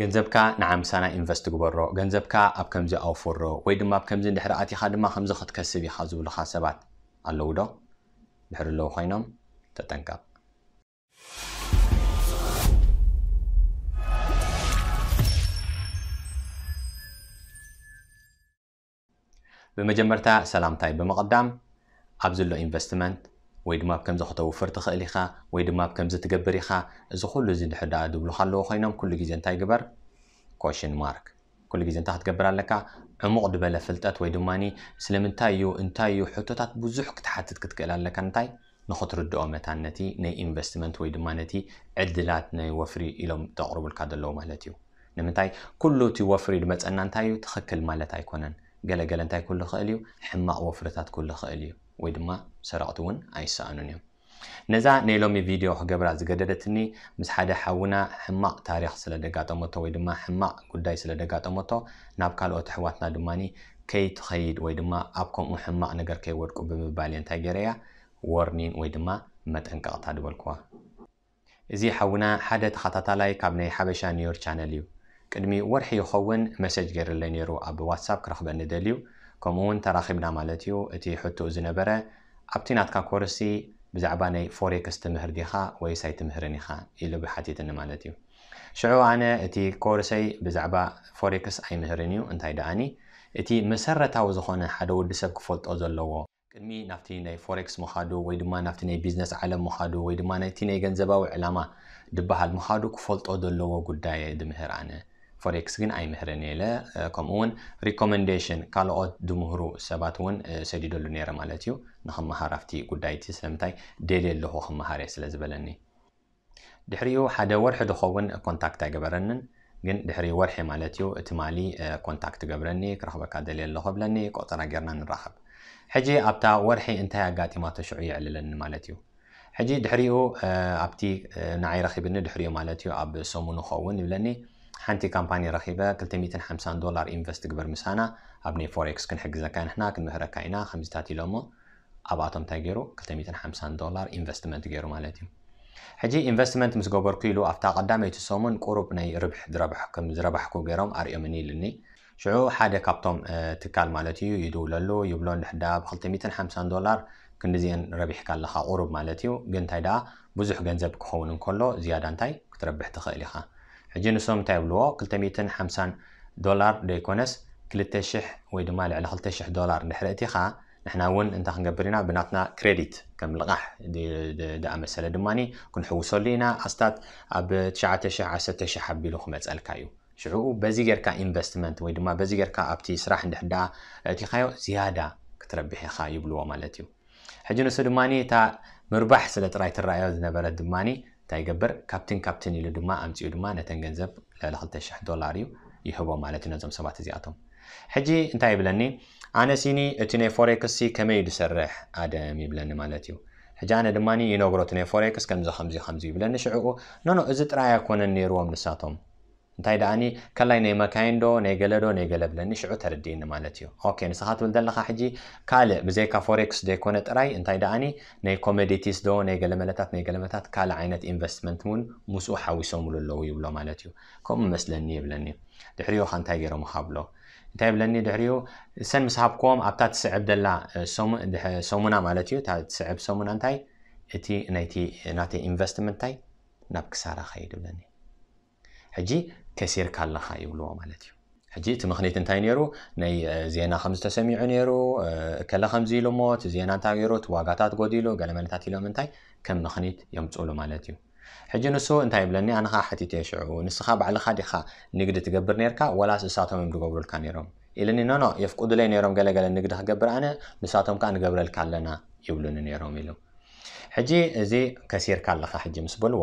ገንዘብካ ንዓምሳና ኢንቨስት ግበሮ ገንዘብካ ኣብ ከምዚ ኣውፍሮ ወይ ድማ ኣብ ከምዚ ድሕሪ ኣቲኻ ድማ ከምዚ ክትከስብ ኢኻ ዝብልካ ሰባት ኣለው ዶ ድሕሪ ኣለዉ ኮይኖም ተጠንቀቕ ብመጀመርታ ሰላምታይ ብምቕዳም ኣብ ዘሎ ኢንቨስትመንት وي دماب كمزة توفر تخيلي خا وي دماب كمزة تقبري خا زخول لزين حدا دبلو خلو خينام كل جيزين تاي قبر كوشن مارك كل جيزين تاحت قبر لك عمق دبلا فلتات وي دماني سلم انتايو انتايو حتوتات بزوح كتحات تتكتكال لك انتاي نخطر الدقومة تانتي ني انفستمنت وي دمانتي عدلات ني وفري إلو تقرب الكاد اللو مهلتيو نمتاي كلو تي وفري دمت انتايو تخكل مالتاي كونن قلا قلا انتاي كل خاليو حماق وفرتات كل خاليو ወይ ድማ ሰረቕቲ እውን ኣይሰኣኑን እዮም ነዛ ናይ ሎሚ ቪድዮ ክገብራ ዝገደደትኒ ምስ ሓደ ሓውና ሕማቕ ታሪክ ስለደጋጠመቶ ወይ ድማ ሕማቕ ጉዳይ ስለደጋጠመቶ ናብ ካልኦት ኣሕዋትና ድማ ከይትኸይድ ወይ ድማ ኣብ ከምኡ ሕማቕ ነገር ከይወድቁ ብምባል እንታይ ገይረያ ወርኒን ወይ ድማ መጠንቀቕታ ድበልክዋ እዚ ሓውና ሓደ ተኸታታላይ ካብ ናይ ሓበሻ ኒዮር ቻነል እዩ ቅድሚ ወርሒ ይኸውን መሰጅ ገይርለይ ነይሩ ኣብ ዋትሳፕ ክረክበኒ ደልዩ ከምኡውን ተራኺብና ማለት እዩ እቲ ሕቱኡ ዝነበረ ኣብቲ ናትካ ኮርሲ ብዛዕባ ናይ ፎሬክስ ትምህር ዲካ ወይሳይ ትምህርን ኢካ ኢሉ ብሓቲትኒ ማለት እዩ ሽዑ ኣነ እቲ ኮርሰይ ብዛዕባ ፎሬክስ ኣይምህርን እዩ እንታይ ደኣኒ እቲ መሰረታዊ ዝኮነ ሓደ ወዲሰብ ክፈልጦ ዘለዎ ቅድሚ ናፍቲ ናይ ፎሬክስ ምካዱ ወይድማ ና ናይ ቢዝነስ ዓለም ምዱ ወይድማ ናይ ገንዘባዊ ዕላማ ዝበሃል ምካዱ ክፈልጦ ዘለዎ ጉዳይ ዝምህር ኣነ ፎሬክስ ግን ኣይምህርን እየ ኢለ ከምኡውን ሪኮመንዴሽን ካልኦት ድምህሩ ሰባት እውን ሰዲደሉ ነይረ ማለት እዩ ንክመሃር ኣብቲ ጉዳይ እቲ ስለምንታይ ደልየ ኣለኹ ክመሃር እየ ስለ ዝበለኒ ድሕሪኡ ሓደ ወርሒ ድኸውን ኮንታክት ኣይገበረንን ግን ድሕሪ ወርሒ ማለት እዩ እቲ ማሊ ኮንታክት ገብረኒ ክረክበካ ደልየ ኣለኹ ብለኒ ቆጠራ ጌርና ንራኸብ ሕጂ ኣብታ ወርሒ እንታይ ኣጋጢማቶ ሽዑ ይዕልለኒ ማለት እዩ ሕጂ ድሕሪኡ ኣብቲ ንዓይ ረኪብኒ ድሕሪኡ ማለት እዩ ኣብ ሰሙን ክኸውን ይብለኒ ሓንቲ ካምፓኒ ረኪበ 250 ዶላር ኢንቨስት ግበር ምሳና ኣብ ናይ ፎሬክስ ክንሕግዘካ ንሕና ክንምህረካ ኢና ከምዚታት ኢሎ ሞ ኣብኣቶም እንታይ ገይሩ 250 ዶላር ኢንቨስትመንት ገይሩ ማለት እዩ ሕጂ ኢንቨስትመንት ምስ ገበርኩ ኢሉ ኣብታ ቀዳመይቲ ሰሙን ቁሩብ ናይ ርብሕ ዝረባሕኩ ገይሮም ኣርዮምኒ ኢልኒ ሽዑ ሓደ ካብቶም ትካል ማለት እዩ ይድውለሉ ይብሎ ንድሕዳ ብ250 ዶላር ክንዲዚአን ረቢሕካ ኣለካ ቁሩብ ማለት እዩ ግን እንታይ ደኣ ብዙሕ ገንዘብ ክኸውን እንከሎ ዝያዳ እንታይ ክትረብሕ ትኽእል ኢኻ جنسهم تعبلوا كل تميتن حمسان دولار ديكونس كل تشح ويدوما على خل تشح دولار نحرق تيخا نحنا ون انت خنقبرنا بناتنا كريديت كم لغاح دي دا مسألة دماني كن حوصل لنا استاد اب تشع تشح عسة تشح بيلو خمس الكايو شعو بزيجر كا انفستمنت ويدوما بزيجر كا ابتي سراح نحدا تيخايو زيادة كتربح خايب لو مالتيو حجنو سدماني تا مربح سلت رايت الرايو دنا بلد دماني እንታይ ገብር ካብትን ካብትን ኢሉ ድማ ኣምፅኡ ድማ ነተን ገንዘብ ልዕሊ 2,000 ዶላር እዩ ይህቦ ማለት እዩ ነዞም ሰባት እዚኣቶም ሕጂ እንታይ ይብለኒ ኣነ ሲኒ እቲ ናይ ፎሬክስ ከመይ ዩ ድሰርሕ ኣደም ይብለኒ ማለት እዩ ሕጂ ኣነ ድማ ይነግሮ እቲ ናይ ፎሬክስ ከምዚ ከምዚ ከምዚ ይብለኒ ሽዕኡ ኖኖ እዚ ጥራይ ኣይኮነን ነይርዎም ንሳቶም እንታይ ደኣኒ ከላይ ናይ መካይን ዶ ናይ ገለ ዶ ናይ ገለ ብለኒ ሽዑ ተርድእኒ ማለት እዩ ኦኬ ንስኻ ትብል ዘለካ ሕጂ ካልእ ብዘይካ ፎሬክስ ዘይኮነ ጥራይ እንታይ ደኣኒ ናይ ኮሞዲቲስ ዶ ናይ ገለ መለታት ናይ ገለ መለታት ካልእ ዓይነት ኢንቨስትመንት እውን ምስኡ ሓዊሶምሉ ኣለዉ ይብሎ ማለት እዩ ከምኡ መስለኒ ይብለኒ ድሕሪኡ ካ እንታይ ገይሮም ካብሎ እንታይ ብለኒ ድሕሪኡ እሰን ምስ ሃብክዎም ኣብታ ትስዕብ ደላ ሰሙና ማለት እዩ ትስዕብ ሰሙና እንታይ እቲ ናይቲ ናተይ ኢንቨስትመንት እንታይ ናብ ክሳራ ኸይድ ብለኒ ሕጂ ከሲርካ ኣለኻ ይብልዎ ማለት እዩ ሕጂ እቲ ምክንያት እንታይ ነይሩ ናይ ዜና ከም ዝተሰሚዑ ነይሩ ከለ ከምዚ ኢሉ ሞ እቲ ዜና እንታይ ገይሩ እቲ ዋጋታት ጎዲሉ ገለመለታት ኢሎም እንታይ ከም ምክኒት የምፅሉ ማለት እዩ ሕጂ ንሱ እንታይ ይብለኒ ኣነ ከዓ ሕቲተ ሽዑ ንስኻ ባዕልኻ ዲኻ ንግዲ ትገብር ነርካ ወላስ እሳቶም እዮም ትገብሩልካ ነይሮም ኢልኒ ኖኖ የፍቁድለይ ነይሮም ገለገለ ንግዲ ክገብር ኣነ ንሳቶም ከዓ ንገብረልካ ኣለና ይብሉኒ ነይሮም ኢሉ ሕጂ እዚ ከሲርካ ኣለኻ ሕጂ ምስ በልዎ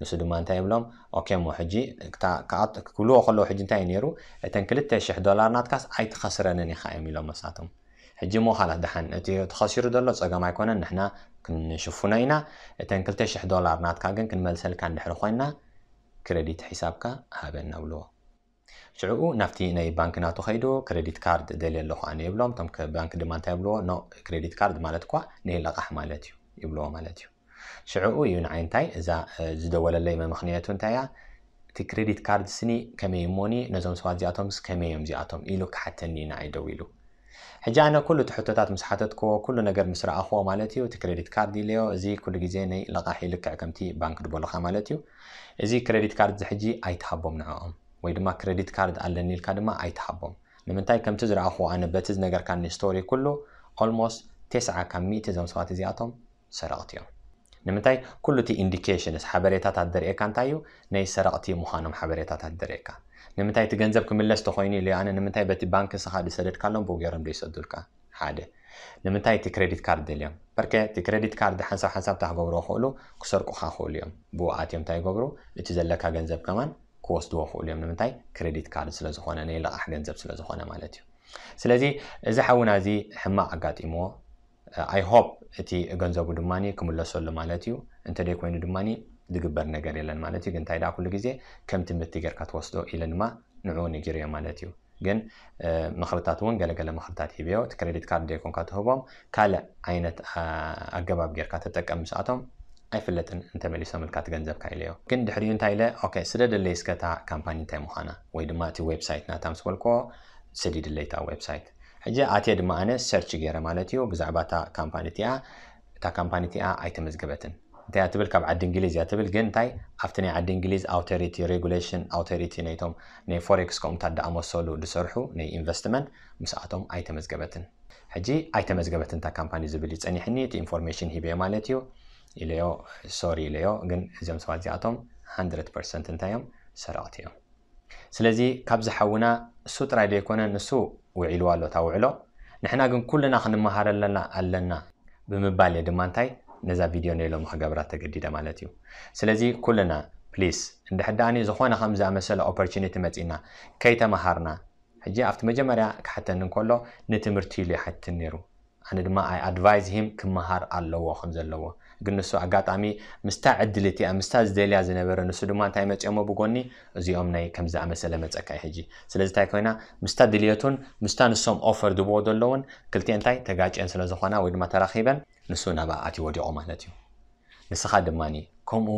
نسو دو مانتا يبلوم اوكي مو حجي كتا كعط كلو اخلو حجي انتاي نيرو اتن كلتا شح دولار ناتكاس اي تخسرن اني خايم يلوم مساتم حجي مو خالة دحن اتي تخسر دولار صغا ما يكونن نحنا كنشوفونا اينا اتن كلتا شح دولار ناتكاقن كنملسل كان نحرو خوينا كريديت حسابك هابن اولو شعو نفتي ناي بانك ناتو خيدو كريديت كارد ديلي اللوخو اني يبلوم تم كبانك دمانتا يبلو نو كريديت كارد مالتكوا نيلقاح مالتيو يبلو مالتيو ሽዑኡ እዩ ንዓይ እንታይ እዛ ዝደወለለይ ምክንያቱ እንታይ እያ እቲ ክሬዲት ካርድ ስኒ ከመይ እሞኒ ነዞም ሰባት እዚኣቶምስ ከመይ እዮም እዚኣቶም ኢሉ ክሓተኒ ንዓይ ደው ኢሉ ሕጂ ኣነ ኩሉ እቲ ሕቶታት ምስ ሓተትክዎ ኩሉ ነገር ምስ ረኣኽዎ ማለት እዩ እቲ ክሬዲት ካርድ ኢለዮ እዚ ኩሉ ግዜ ናይ ለቓሒ ልክዕ ከምቲ ባንክ ድበሉካ ማለት እዩ እዚ ክሬዲት ካርድ እዚ ሕጂ ኣይትሃቦም ንዕኦም ወይ ድማ ክሬዲት ካርድ ኣለኒ ኢልካ ድማ ኣይትሃቦም ንምንታይ ከምቲ ዝረኣኽዎ ኣነ በቲ ዝነገርካኒ ስቶሪ ኩሉ ኦልሞስት 9 ካብ 1 እዞም ሰባት እዚኣቶም ሰረቕቲ እዮም ንምንታይ ኩሉ እቲ ኢንዲኬሽንስ ሓበሬታት ኣደርእካ እንታይ እዩ ናይ ሰረቕቲ ምዃኖም ሓበሬታት ኣደርእካ ንምንታይ እቲ ገንዘብ ክምለስ ተኮይኑ ኢሉ ኣነ ንምንታይ በቲ ባንኪ ስኻ ድሰደድካሎም ብኡ ገይሮም ደይሰዱልካ ሓደ ንምንታይ እቲ ክሬዲት ካርድ ድልዮም በርከ እቲ ክሬዲት ካርድ ሓንሳብ ሓንሳብ ታክገብሮ ክእሉ ክሰርቁካ ክእሉ እዮም ብኡ ኣትዮም እንታይ ይገብሩ እቲ ዘለካ ገንዘብ ከማን ክወስድዎ ክእሉ እዮም ንምንታይ ክሬዲት ካርድ ስለዝኾነ ናይ ልቓሕ ገንዘብ ስለዝኾነ ማለት እዩ ስለዚ እዚ ሓውና እዚ ሕማቅ ኣጋጢምዎ ኣይ ሆፕ እቲ ገንዘቡ ድማ ክምለሰሉ ማለት እዩ እንተደይ ኮይኑ ድማ ዝግበር ነገር የለን ማለት እዩ ግን እንታይ ኩሉ ግዜ ከም ትምህርቲ ጌርካ ትወስዶ ኢለ ድማ ንዕኡ ንጊርዮ ማለት እዩ ግን ምክርታት እውን ገለገለ ምክርታት ሂብዮ እቲ ክሬዲት ካርድ ደይኮንካ ትህቦም ካልእ ዓይነት ኣገባብ ጌርካ ተጠቀም ምስኣቶም ኣይፍለጥን እንተመሊሶም ልካ ትገንዘብካ ኢለ ዮ ግን ድሕሪኡ እንታይ ኢለ ስለ ደለይ ስከታ ካምፓኒ እንታይ ምዃና ወይ ድማ እቲ ዌብሳይት ናታ ምስ በልክዎ ስዲ ድለይታ ዌብሳይት ሕጂ ኣትየ ድማ ኣነ ሰርች ገይረ ማለት እዩ ብዛዕባ እታ ካምፓኒ እቲኣ እታ ካምፓኒ እቲኣ ኣይተመዝግበትን እንታይ እያ ትብል ካብ ዓዲ እንግሊዝ እያ ትብል ግን እንታይ ኣብቲ ናይ ዓዲ እንግሊዝ ኣውቶሪቲ ሬጉሌሽን ኣውቶሪቲ ናይቶም ናይ ፎሬክስ ከምኡታት ዳኣመሰሉ ዝሰርሑ ናይ ኢንቨስትመንት ምስኣቶም ኣይተመዝገበትን ሕጂ ኣይተመዝገበትን እታ ካምፓኒ ዝብል ይፀኒሕኒ እቲ ኢንፎርሜሽን ሂበዮ ማለት እዩ ኢለዮ ሶሪ ኢለዮ ግን እዚኦም ሰባት እዚኣቶም 100 ፐርሰንት እንታይ እዮም ሰረቕቲ እዮም ስለዚ ካብ ዝሓውና እሱ ጥራይ ዶ ይኮነ ንሱ ኣሎ እታ ውዕሎ ንሕና ግን ኩልና ክንመሃር ኣለና ኣለና ብምባል እየ ድማ እንታይ ነዛ ቪድዮ ነሎም ክገብራ ተገዲደ ማለት እዩ ስለዚ ኩልና ፕሊስ እንድሕር ዳኣኒ ዝኾነ ከምዝኣመሰለ ኦፖርቹኒቲ መፂና ከይተመሃርና ሕጂ ኣብቲ መጀመርያ ክሓተኒ እንከሎ ንትምህርቲ ኢሉ ይሓትን ነይሩ ኣነ ድማ ኣይ ኣድቫይዝ ሂም ክመሃር ኣለዎ ከም ዘለዎ ግን ንሱ ኣጋጣሚ ምስታ ዕድል እቲኣ ምስታ ዝደልያ ዝነበረ ንሱ ድማ እንታይ መፅኦሞ ብጎኒ እዚኦም ናይ ከምዝኣመሰለ መፀካ እዩ ሕጂ ስለዚ እንታይ ኮይና ምስታ ድልየቱን ምስታ ንሶም ኦፈር ድብዎ ዘለውን ክልቴ እንታይ ተጋጭአን ስለዝኾና ወይ ድማ ተራኺበን ንሱ ናባ ኣትዩ ወዲቆ ማለት እዩ ንስኻ ድማኒ ከምኡ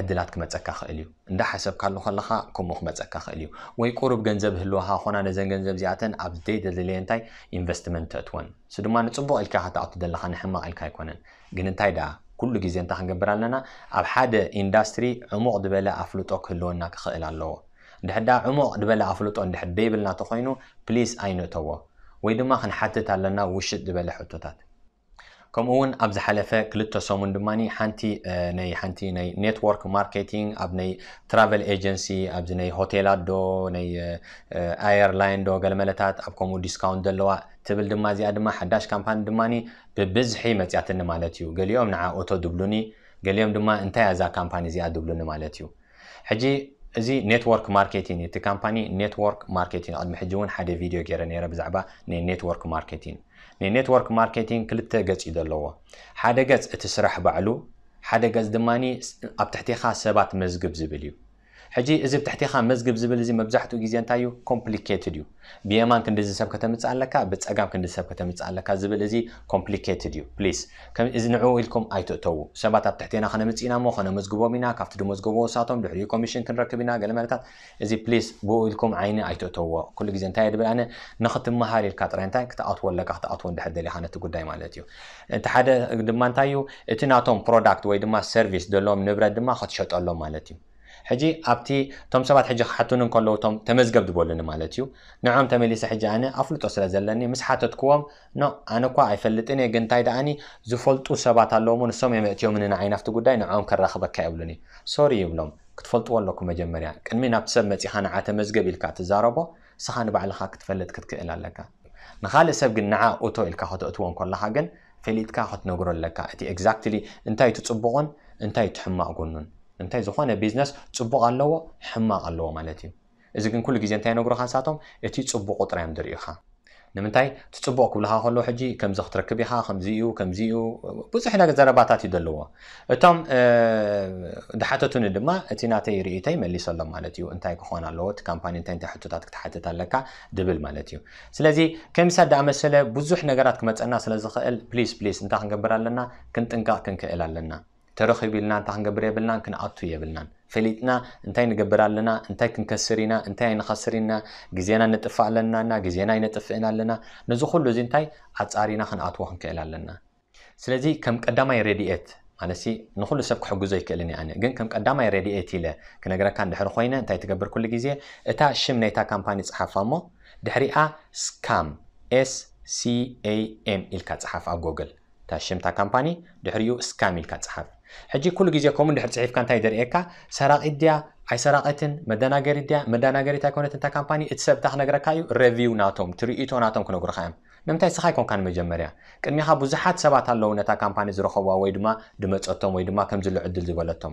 ዕድላት ክመፀካ ክእል እዩ እንዳ ሓሰብካሉ ከለካ ከምኡ ክመፀካ ክእል እዩ ወይ ቁሩብ ገንዘብ ህልዋካ ኮና ነዘን ገንዘብ እዚኣተን ኣብ ዘይተዘለየ እንታይ ኢንቨስትመንት ተእትወን ንሱ ድማ ንፅቡቅ ኢልካ ከተኣቱ ዘለካ ንሕማቅ ኢልካ ኣይኮነን ግን እንታይ ደኣ ኩሉ ግዜ እንታይ ክንገብር ኣለና ኣብ ሓደ ኢንዳስትሪ ዕሙቕ ዝበለ ኣፍልጦ ክህልወና ክኽእል ኣለዎ እንድሕዳ ዕሙቕ ዝበለ ኣፍልጦ እንድሕር ደይብልና እተኮይኑ ፕሊስ ኣይንእተዎ ወይ ድማ ክንሓትት ኣለና ውሽጥ ዝበለ ሕቶታት ከምኡ ውን ኣብ ዝሓለፈ ክልተ ሰሙን ድማ ሓንቲ ናይ ሓንቲ ናይ ኔትወርክ ማርኬቲንግ ኣብ ናይ ትራቨል ኤጀንሲ ኣብዚ ናይ ሆቴላት ዶ ናይ ኣየርላይን ዶ ገለመለታት ኣብ ከምኡ ዲስካውንት ዘለዋ ትብል ድማ እዚኣ ድማ ሓዳሽ ካምፓኒ ድማ ብብዝሒ መፅያትኒ ማለት እዩ ገሊኦም ንዓ ኦቶ ድብሉኒ ገሊኦም ድማ እንታይ እዛ ካምፓኒ እዚኣ ድብሉኒ ማለት እዩ ሕጂ እዚ ኔትወርክ ማርኬቲንግ እቲ ካምፓኒ ኔትወርክ ማርኬቲንግ ቅድሚ ሕጂ እውን ሓደ ቪድዮ ገይረ ነይረ ብዛዕባ ናይ ኔትወርክ ማርኬቲንግ ናይ ኔትወርክ ማርኬቲንግ ክልተ ገፅ እዩ ዘለዎ ሓደ ገፅ እቲ ስራሕ ባዕሉ ሓደ ገፅ ድማኒ ኣብ ትሕቲኻ ሰባት መዝግብ ዝብል እዩ حجي إذا بتحتيها مزجب زبل زي مبزحت وجزيان تايو complicated يو بيمان كن دز سبكة تمت على كا بس أجام كن دز سبكة تمت على كا زبل زي complicated يو please كم إذا نعو لكم أي تو سبعة بتحتينا خنا متسينا مو خنا مزجبوا منا كافت دو مزجبوا ساتهم بحري كوميشن كن ركبنا قال مالك إذا please بو لكم عيني أي تو كل جزيان تايو دبل أنا نخت مهاري الكاترين تاك تأط ولا كحت أط ولا حد اللي خنا تقول دايما لتيو أنت حدا دمان تايو إتناتهم product ويدما service دلهم نبرد دما خد شوت الله مالتيو حجي ابتي تم سبات حجي حتونن كلو توم تمزجب دبولن مالتيو نعم تملي حجي انا افلطو سلا زلني مسحاتت كوم نو انا كو اي فلتني غنتاي داني زفلطو سبات اللهم نسوم يمتيو من عين افتو غداي نعم كراخ بكا يبلني سوري يبلوم كتفلطو لكم مجمريا كنمي نابسب متي حنا عت مزجب الكا تزاربو سخان بعلخا كتفلت كتكئل لك نخالي سبقن نعا اوتو الكا حتو اتوان كل حاجن فليتكا حتنقرو لك اتي اكزاكتلي انتاي تتصبغون انتاي تحمق قنون انتي زخانه بزنس تصبو قالوا حما قالوا مالتي اذا كن كل جزئ انتي نغرو خاصاتهم اتي تصبو قطره امدريخه نمتاي تصبو كلها خلو حجي كم زخ تركبيها خمزيو كمزيو بصح حنا زرباتات يدلوا اتم اه دحاتتون دما اتي ناتي ريتاي ملي سلم مالتي انتي كون لوت كامباني انتي تحتوتات تحتت لك دبل مالتي سلازي كم سد امسله بزح نغرات كمصنا سلازي خل بليز بليز انت كنبر لنا كنتنقا كنكال لنا كنت ተረኺቡ ኢልና እንታይ ክንገብር የብልናን ክንኣቱ የብልናን ፈሊጥና እንታይ ንገብር ኣለና እንታይ ክንከስር ኢና እንታይ ኣይንኸስር ኢና ግዜና ነጥፋእ ኣለናና ግዜና ይነጥፍእን ኣለና ነዚ ኩሉ እዚ እንታይ ኣፃሪና ክንኣትዎ ክንክእል ኣለና ስለዚ ከም ቀዳማይ ረድኤት ማለት ንኩሉ ሰብ ክሕግዞ ይክእልን ኣነ ግን ከም ቀዳማይ ረድኤት ኢለ ክነገረካ እንድሕሪ ኮይነ እንታይ ትገብር ኩሉ ግዜ እታ ሽም ናይታ ካምፓኒ ፀሓፋ ሞ ድሕሪኣ ስካም ኤስ ሲኤኤም ኢልካ ፀሓፍ ኣብ ጎግል እታ ሽምታ ካምፓኒ ድሕሪኡ ስካም ኢልካ ፀሓፍ ሕጂ ኩሉ ግዜ ከምኡ ንድሕር ፅሒፍካ እንታይ ዘርእየካ ሰራቂት ድያ ኣይሰራቀትን መደናገሪት ድያ መደናገሪት ኣይኮነት እንታይ ካምፓኒ እቲ ሰብ እንታይ ክነግረካ እዩ ረቪው ናቶም ትርኢቶ ናቶም ክነግርካ እዮም ንምንታይ ስኻ ይኮንካ ንመጀመርያ ቅድሚኻ ብዙሓት ሰባት ኣለው ነታ ካምፓኒ ዝረኸብዋ ወይ ድማ ድመፀቶም ወይ ድማ ከምዚ ዕድል ዝበለቶም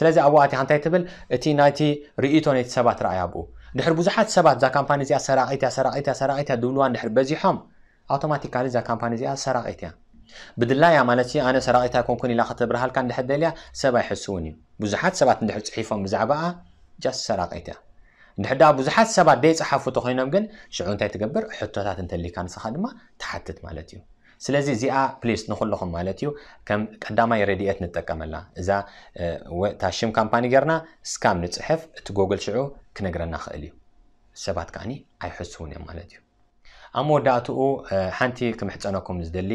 ስለዚ ኣብ ኣትኻ እንታይ ትብል እቲ ናይቲ ርእቶ ነቲ ሰባት ረኣያ ብኡ ድሕሪ ብዙሓት ሰባት እዛ ካምፓኒ እዚኣ ሰራቂት እያ ሰራቂት እያ ሰራቂት እያ ድብልዋ ንድሕር በዚሖም ኣውቶማቲካሊ እዛ ካምፓኒ እዚኣ ሰራቂት እያ بدላ ያ ማለት እዩ ኣነ ሰራቂታ ኮንኩን ኢላ ከተብርሃልካ እንድሕደልያ ሰብ ኣይሕስውን እዩ ብዙሓት ሰባት እንድሕር ፅሒፎም ብዛዕባኣ ጃስ ሰራቂት እያ እንድሕር ዳ ብዙሓት ሰባት ደይ ፀሓፉ ተኮይኖም ግን ሽዑ እንታይ ትገብር ሕቶታት እንተልካ ንስኻ ድማ ተሓትት ማለት እዩ ስለዚ እዚኣ ፕሊስ ንኩለኹም ማለት እዩ ከም ቀዳማይ ረድኤት ንጠቀመላ እዛ ታሽም ካምፓኒ ጌርና ስካም ንፅሕፍ እቲ ጎግል ሽዑ ክነግረና ክእል እዩ ሰባት ከዓኒ ኣይሕስውን እዮም ማለት እዩ ኣብ መወዳእትኡ ሓንቲ ክምሕፀነኩም ዝደሊ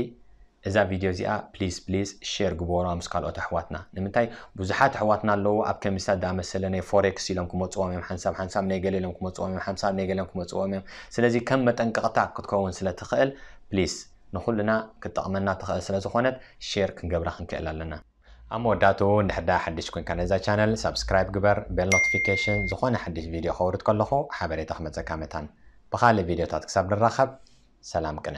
እዛ ቪድዮ እዚኣ ፕሊዝ ፕሊዝ ሼር ግበሮ ምስ ካልኦት ኣሕዋትና ንምንታይ ብዙሓት ኣሕዋትና ኣለዉ ኣብ ከምስታት ዝኣመሰለ ናይ ፎሬክስ ኢሎም ክመፅዎም እዮም ሓንሳብ ሓንሳብ ናይ ገለ ኢሎም ክመፅዎም እዮም ሓንሳብ ናይ ገለ ክመፅዎም እዮም ስለዚ ከም መጠንቀቕታ ክትከውን ስለትኽእል ፕሊዝ ንኩልና ክትጠቕመና ትኽእል ስለ ዝኾነት ሼር ክንገብራ ክንክእል ኣለና ኣብ መወዳእትኡ ንሕዳ ሓድሽ ኮይንካ ነዛ ቻነል ሰብስክራይብ ግበር ቤል ኖቲፊኬሽን ዝኾነ ሓድሽ ቪድዮ ከውርድ ከለኹ ሓበሬታ ክመፀካ መታን ብካልእ ቪድዮታት ክሳብ ንራኸብ ሰላም ቅነ